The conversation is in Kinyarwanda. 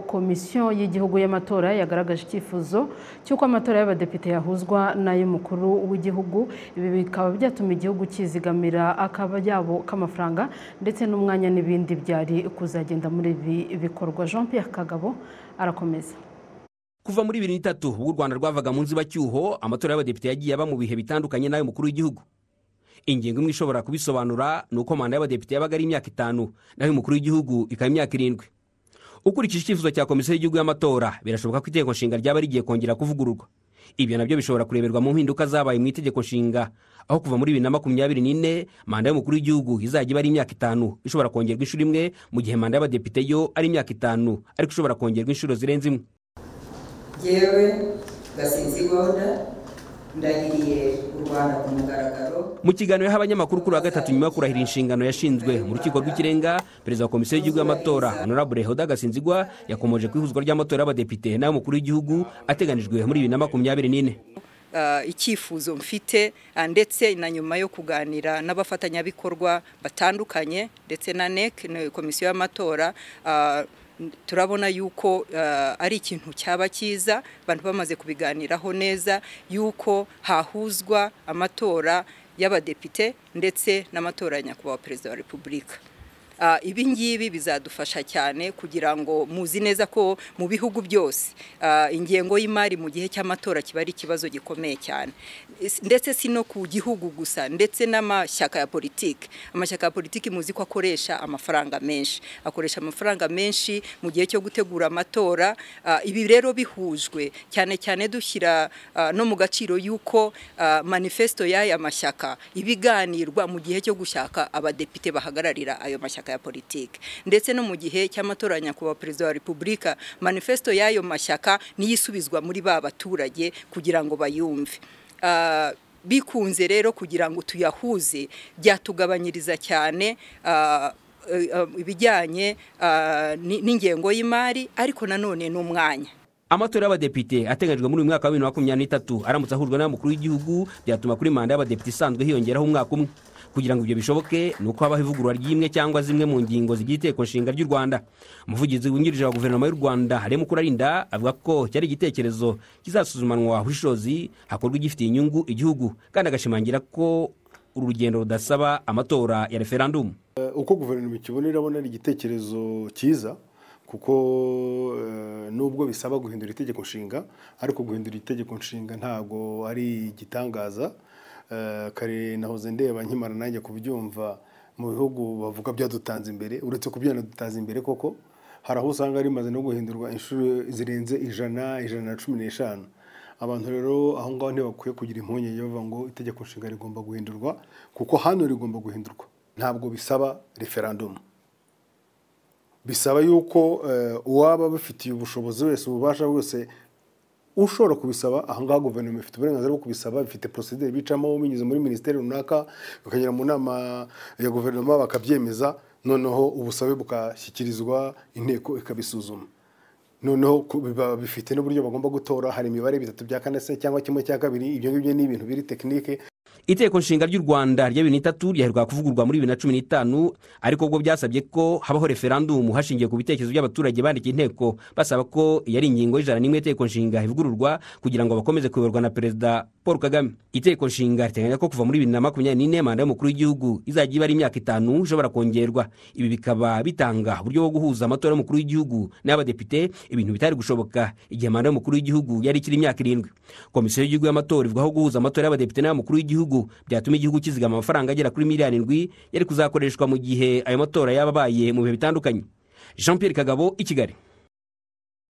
komisiyo y'igihugu y'amatora yagaragaje icyifuzo cy'uko amatora y'abadepite yahuzwa n'ay'umukuru w'igihugu ibi bikaba byatuma igihugu cyizigamira akayabo k'amafaranga ndetse n'umwanya n'ibindi byari kuzagenda muri ibi bikorwa jean Pierre kagabo arakomeza kuva muri bibiri n'itatu ubwo u rwanda rwavaga mu nzibacyuho amatora y'abadepite yagiye aba mu bihe bitandukanye n'ay'umukuru w'igihugu ingingo imwe ishobora kubisobanura ni uko manda y'abadepite yabaga ari imyaka itanu naho umukuru w'igihugu ikaba imyaka irindwi ukurikije icyifuzo cya komisiyo y'igihugu y'amatora birashoboka ko itegeko nshinga ryaba rigiye kongera kuvugururwa ibyo nabyo bishobora kureberwa mu mpinduka zabaye mu itegeko nshinga aho kuva muri bibiri na makumyabiri n'ine manda y'umukuru w'igihugu izajya iba ari imyaka itanu ishobora kongerwa inshuro imwe mu gihe manda y'abadepite yo ari imyaka itanu ariko ishobora kongerwa inshuro zirenze imwe ngewe gasinzigorda mu kiganiro yaha abanyamakuru kuri wa gatatu nyuma yo kurahira inshingano yashinzwe mu rukiko rw'ikirenga perezida wa komisiyo y'gihugu y'amatora honorable hoda gasinzigwa yakomeje ku ihuzwa ry'amatora y'abadepite Mukuru w'igihugu ateganijwe muri bibiri na makumyabiri n'ine ah, icyifuzo mfite ah, ndetse na nyuma yo kuganira n'abafatanyabikorwa batandukanye ndetse na nec komisiyo y'amatora ah, turabona yuko eh, ari ikintu cyaba cyiza abantu bamaze kubiganiraho neza yuko hahuzwa amatora y'abadepite ndetse n'amatora ya nyakubahwa perezida wa repubulika Ah, ibi ngibi bizadufasha cyane kugira ngo muzi neza ko mu bihugu byose ah, ingengo y'imari mu gihe cy'amatora kiba ari ikibazo gikomeye cyane ndetse si no ku gihugu gusa ndetse n'amashyaka ya politiki amashyaka ya politiki muzi ko akoresha amafaranga menshi akoresha amafaranga menshi mu gihe cyo gutegura amatora ah, ibi rero bihujwe cyane cyane dushyira no mu gaciro y'uko manifesto y'aya mashyaka ibiganirwa mu gihe cyo gushaka abadepite bahagararira ayo mashyaka ya politiki ndetse no mu gihe cy'amatora ya nyakubahwa perezida wa repubulika manifesto y'ayo mashyaka niyo isubizwa muri ba baturage kugira ngo bayumve ah, bikunze rero kugira ngo tuyahuze byatugabanyiriza cyane ah, eh, eh, ibijyanye ah, n'ingengo y'imari ariko nanone n'umwanya amatora y'abadepite ateganyijwe muri uyu mwaka wa bibiri na makumyabiri n'itatu aramutse ahujwe n’amakuru y’igihugu byatuma kuri manda y'abadepite isanzwe hiyongeraho umwaka umwe kugira ngo ibyo bishoboke ni uko habaho ivugurura ry'imwe cyangwa zimwe mu ngingo zigize iteko nshinga ry'u rwanda umuvugizi wungirije wa guverinoma y'u rwanda harimo ukurarinda avuga ko cyari igitekerezo kizasuzumanwa ubushobozi hakorwa igifitiye inyungu igihugu kandi agashimangira ko uru rugendo rudasaba amatora ya referandumu eh, uko guverinoma ikibona irabona ari igitekerezo cyiza kuko eh, nubwo bisaba guhindura itegeko nshinga ariko guhindura itegeko nshinga ntago ari igitangaza eh, kare nahoze ndeba nkimara nanjye kubyumva mu bihugu bavuga byadutanze imbere uretse kubyana byanadutaza imbere koko hari aho usanga rimaze no guhindurwa inshuro zirenze ijana ijana na cumi n'eshanu abantu rero aho ngaho ntibakwiye kugira impungenge bavuga ngo itegeko nshinga rigomba guhindurwa kuko hano rigomba guhindurwa ntabwo bisaba referandumu bisaba yuko eh, uwaba abifitiye ubushobozi wese ububasha bwose ushobora kubisaba ahangaha guverinoma ifite uburenganzira bwo kubisaba bifite porosideri bicamo binyuze muri minisiteri runaka bakagera mu nama ya guverinoma bakabyemeza noneho ubusabe bukashyikirizwa inteko ikabisuzuma noneho biba bifite n'uburyo bagomba gutora hari imibare bitatu bya kane se cyangwa kimwe cya kabiri ibyo ngibyo ni ibintu biri tekinike itegeko nshinga ry'u rwanda rya bibiri n'itatu ryaherwa kuvugururwa muri bibiri na cumi n'itanu ariko ubwo byasabye ko habaho referandumu hashingiye ku bitekerezo by'abaturage bandika inteko basaba ko yari ingingo y'ijana n'imwe y'itegeko nshinga ivugururwa kugira ngo bakomeze kuyoborwa na perezida paul kagame itegeko nshinga riteganya ko kuva muri bibiri na makumyabiri n'ine manda y'umukuru w'igihugu izajya iba ari imyaka itanu ishobora kongerwa ibi bikaba bitanga uburyo bwo guhuza amatora y'umukuru w'igihugu n'abadepite ibintu bitari gushoboka igihe manda y'umukuru w'igihugu yari ikiri imyaka irindwi komisiyo y'igihugu y'amatora ivugaho guhuza amatora y'abadepite n'ay'umukuru w'igihugu y'igihugu byatuma igihugu kizigama amafaranga agera kuri miliyari indwi yari kuzakoreshwa mu gihe ayo matora yaba abaye mu bihe bitandukanye jean Pierre kagabo i kigali